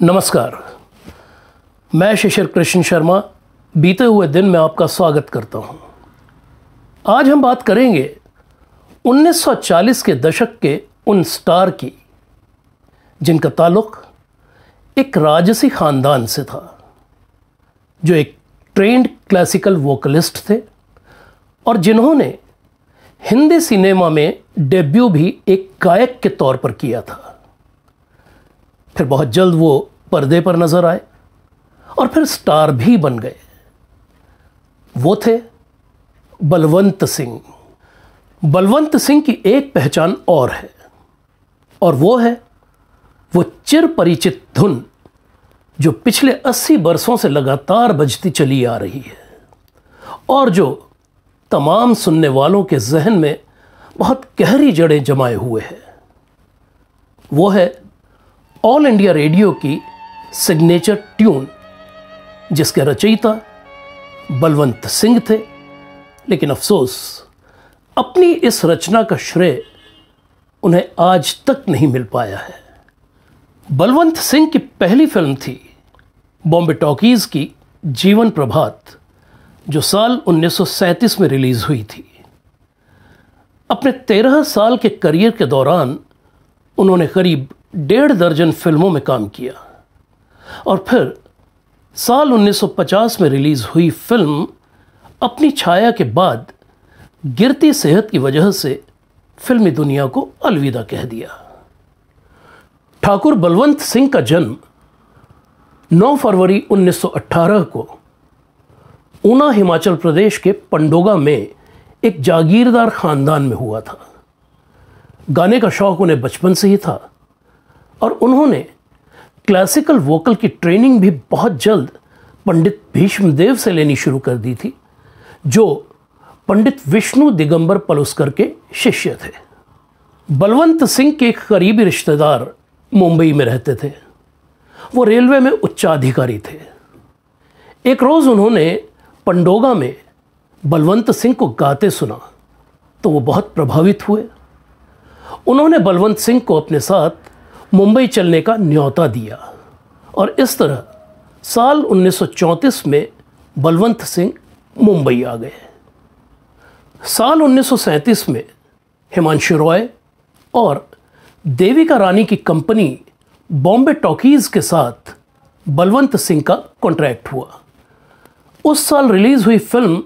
नमस्कार मैं शिशिर कृष्ण शर्मा बीते हुए दिन में आपका स्वागत करता हूं। आज हम बात करेंगे 1940 के दशक के उन स्टार की जिनका ताल्लुक एक राजसी खानदान से था जो एक ट्रेंड क्लासिकल वोकलिस्ट थे और जिन्होंने हिंदी सिनेमा में डेब्यू भी एक गायक के तौर पर किया था फिर बहुत जल्द वो पर्दे पर नज़र आए और फिर स्टार भी बन गए वो थे बलवंत सिंह बलवंत सिंह की एक पहचान और है और वो है वो चिर परिचित धुन जो पिछले अस्सी वर्षों से लगातार बजती चली आ रही है और जो तमाम सुनने वालों के जहन में बहुत गहरी जड़ें जमाए हुए हैं वो है ऑल इंडिया रेडियो की सिग्नेचर ट्यून जिसके रचयिता बलवंत सिंह थे लेकिन अफसोस अपनी इस रचना का श्रेय उन्हें आज तक नहीं मिल पाया है बलवंत सिंह की पहली फिल्म थी बॉम्बे टॉकीज़ की जीवन प्रभात जो साल 1937 में रिलीज़ हुई थी अपने तेरह साल के करियर के दौरान उन्होंने करीब डेढ़ दर्जन फिल्मों में काम किया और फिर साल 1950 में रिलीज़ हुई फिल्म अपनी छाया के बाद गिरती सेहत की वजह से फिल्मी दुनिया को अलविदा कह दिया ठाकुर बलवंत सिंह का जन्म 9 फरवरी 1918 को ऊना हिमाचल प्रदेश के पंडोगा में एक जागीरदार खानदान में हुआ था गाने का शौक उन्हें बचपन से ही था और उन्होंने क्लासिकल वोकल की ट्रेनिंग भी बहुत जल्द पंडित भीष्मदेव से लेनी शुरू कर दी थी जो पंडित विष्णु दिगंबर पलुस्कर के शिष्य थे बलवंत सिंह के एक करीबी रिश्तेदार मुंबई में रहते थे वो रेलवे में उच्चाधिकारी थे एक रोज़ उन्होंने पंडोगा में बलवंत सिंह को गाते सुना तो वो बहुत प्रभावित हुए उन्होंने बलवंत सिंह को अपने साथ मुंबई चलने का न्योता दिया और इस तरह साल 1934 में बलवंत सिंह मुंबई आ गए साल 1937 में हिमांशु रॉय और देविका रानी की कंपनी बॉम्बे टॉकीज़ के साथ बलवंत सिंह का कॉन्ट्रैक्ट हुआ उस साल रिलीज़ हुई फिल्म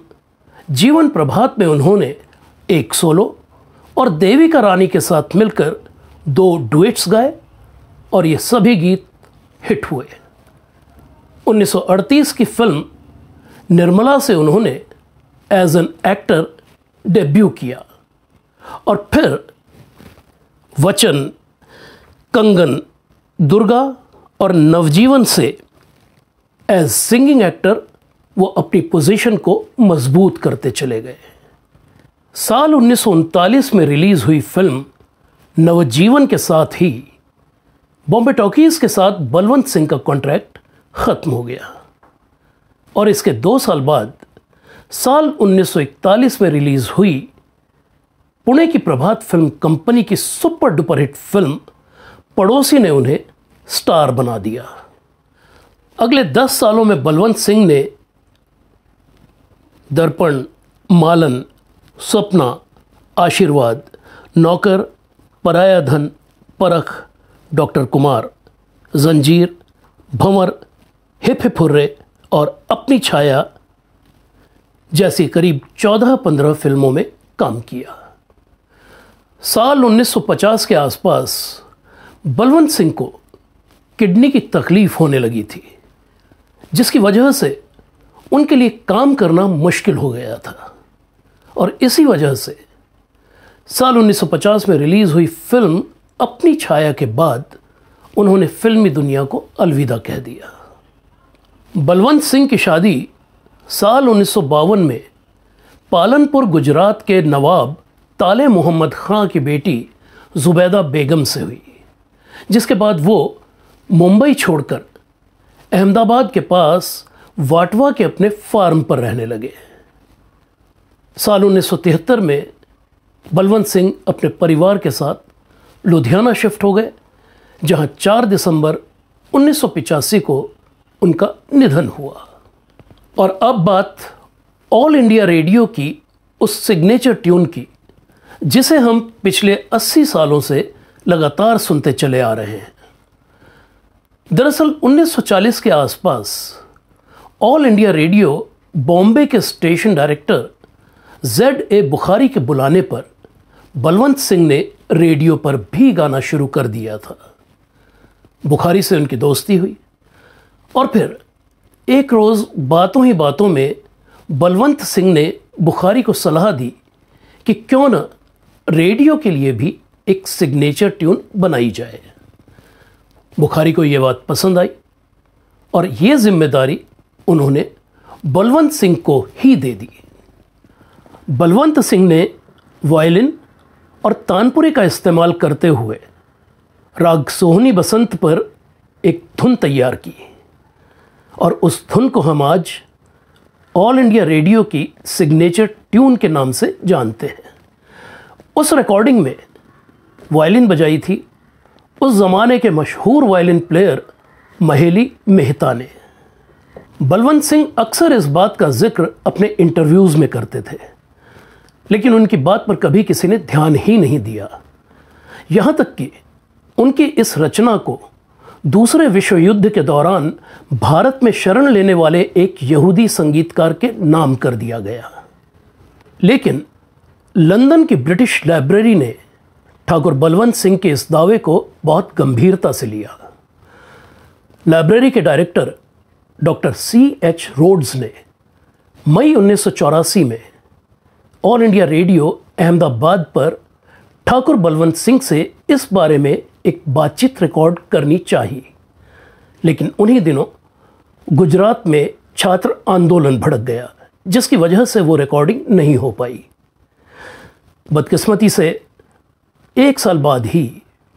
जीवन प्रभात में उन्होंने एक सोलो और देविका रानी के साथ मिलकर दो डुएट्स गाए और ये सभी गीत हिट हुए 1938 की फिल्म निर्मला से उन्होंने एज एन एक्टर डेब्यू किया और फिर वचन कंगन दुर्गा और नवजीवन से एज सिंगिंग एक्टर वो अपनी पोजीशन को मजबूत करते चले गए साल उन्नीस में रिलीज़ हुई फिल्म नवजीवन के साथ ही बॉम्बे टॉकीज़ के साथ बलवंत सिंह का कॉन्ट्रैक्ट ख़त्म हो गया और इसके दो साल बाद साल 1941 में रिलीज़ हुई पुणे की प्रभात फिल्म कंपनी की super duper hit film Padosi ने उन्हें स्टार बना दिया अगले दस सालों में बलवंत सिंह ने दर्पण मालन सपना आशीर्वाद नौकर पराया धन परख डॉक्टर कुमार जंजीर भंवर हिप फुर्रे और अपनी छाया जैसी करीब 14-15 फिल्मों में काम किया साल 1950 के आसपास बलवंत सिंह को किडनी की तकलीफ होने लगी थी जिसकी वजह से उनके लिए काम करना मुश्किल हो गया था और इसी वजह से साल 1950 में रिलीज़ हुई फिल्म अपनी छाया के बाद उन्होंने फिल्मी दुनिया को अलविदा कह दिया बलवंत सिंह की शादी साल उन्नीस में पालनपुर गुजरात के नवाब ताले मोहम्मद खां की बेटी जुबैदा बेगम से हुई जिसके बाद वो मुंबई छोड़कर अहमदाबाद के पास वाटवा के अपने फार्म पर रहने लगे साल उन्नीस में बलवंत सिंह अपने परिवार के साथ लुधियाना शिफ्ट हो गए जहां 4 दिसंबर उन्नीस को उनका निधन हुआ और अब बात ऑल इंडिया रेडियो की उस सिग्नेचर ट्यून की जिसे हम पिछले 80 सालों से लगातार सुनते चले आ रहे हैं दरअसल 1940 के आसपास ऑल इंडिया रेडियो बॉम्बे के station director Z A Bukhari के बुलाने पर बलवंत सिंह ने रेडियो पर भी गाना शुरू कर दिया था बुखारी से उनकी दोस्ती हुई और फिर एक रोज़ बातों ही बातों में बलवंत सिंह ने बुखारी को सलाह दी कि क्यों न रेडियो के लिए भी एक सिग्नेचर ट्यून बनाई जाए बुखारी को ये बात पसंद आई और ये जिम्मेदारी उन्होंने बलवंत सिंह को ही दे दी बलवंत सिंह ने वायलिन और तानपुरे का इस्तेमाल करते हुए राग सोहनी बसंत पर एक धुन तैयार की और उस धुन को हम आज ऑल इंडिया रेडियो की सिग्नेचर ट्यून के नाम से जानते हैं उस रिकॉर्डिंग में वायलिन बजाई थी उस ज़माने के मशहूर वायलिन प्लेयर महेली मेहता ने बलवंत सिंह अक्सर इस बात का जिक्र अपने इंटरव्यूज़ में करते थे लेकिन उनकी बात पर कभी किसी ने ध्यान ही नहीं दिया यहाँ तक कि उनकी इस रचना को दूसरे विश्व युद्ध के दौरान भारत में शरण लेने वाले एक यहूदी संगीतकार के नाम कर दिया गया लेकिन लंदन की ब्रिटिश लाइब्रेरी ने ठाकुर बलवंत सिंह के इस दावे को बहुत गंभीरता से लिया लाइब्रेरी के director doctor C H Rhodes ने मई उन्नीस में ऑल इंडिया रेडियो अहमदाबाद पर ठाकुर बलवंत सिंह से इस बारे में एक बातचीत रिकॉर्ड करनी चाहिए लेकिन उन्हीं दिनों गुजरात में छात्र आंदोलन भड़क गया जिसकी वजह से वो रिकॉर्डिंग नहीं हो पाई बदकिस्मती से एक साल बाद ही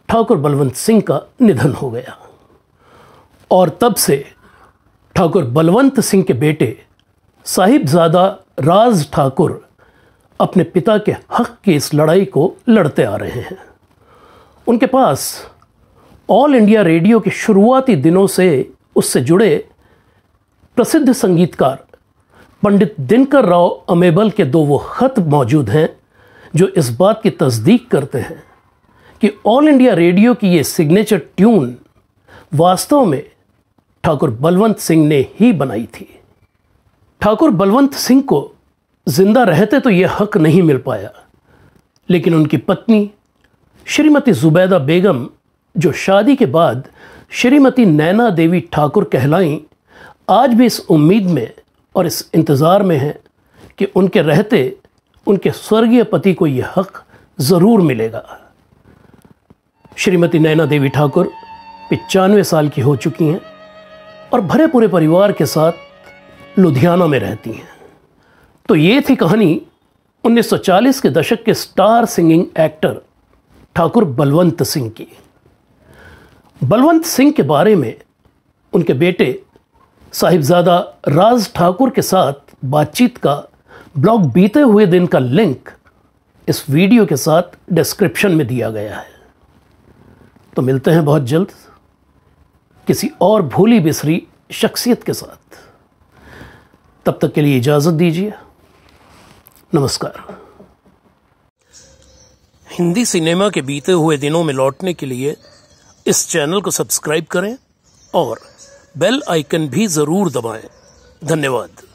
ठाकुर बलवंत सिंह का निधन हो गया और तब से ठाकुर बलवंत सिंह के बेटे साहिबजादा राज ठाकुर अपने पिता के हक की इस लड़ाई को लड़ते आ रहे हैं उनके पास ऑल इंडिया रेडियो के शुरुआती दिनों से उससे जुड़े प्रसिद्ध संगीतकार पंडित दिनकर राव अमेबल के दो वो ख़त मौजूद हैं जो इस बात की तस्दीक करते हैं कि ऑल इंडिया रेडियो की ये सिग्नेचर ट्यून वास्तव में ठाकुर बलवंत सिंह ने ही बनाई थी ठाकुर बलवंत सिंह को जिंदा रहते तो यह हक नहीं मिल पाया लेकिन उनकी पत्नी श्रीमती जुबैदा बेगम जो शादी के बाद श्रीमती नैना देवी ठाकुर कहलाईं आज भी इस उम्मीद में और इस इंतज़ार में हैं कि उनके रहते उनके स्वर्गीय पति को यह हक ज़रूर मिलेगा श्रीमती नैना देवी ठाकुर पचानवे साल की हो चुकी हैं और भरे पूरे परिवार के साथ लुधियाना में रहती हैं तो ये थी कहानी 1940 के दशक के star singing actor Thakur Balwant Singh की बलवंत सिंह के बारे में उनके बेटे साहिबजादा राज ठाकुर के साथ बातचीत का ब्लॉग बीते हुए दिन का लिंक इस वीडियो के साथ डिस्क्रिप्शन में दिया गया है तो मिलते हैं बहुत जल्द किसी और भूली बिसरी शख्सियत के साथ तब तक के लिए इजाज़त दीजिए नमस्कार हिंदी सिनेमा के बीते हुए दिनों में लौटने के लिए इस चैनल को सब्सक्राइब करें और बेल आइकन भी ज़रूर दबाएं धन्यवाद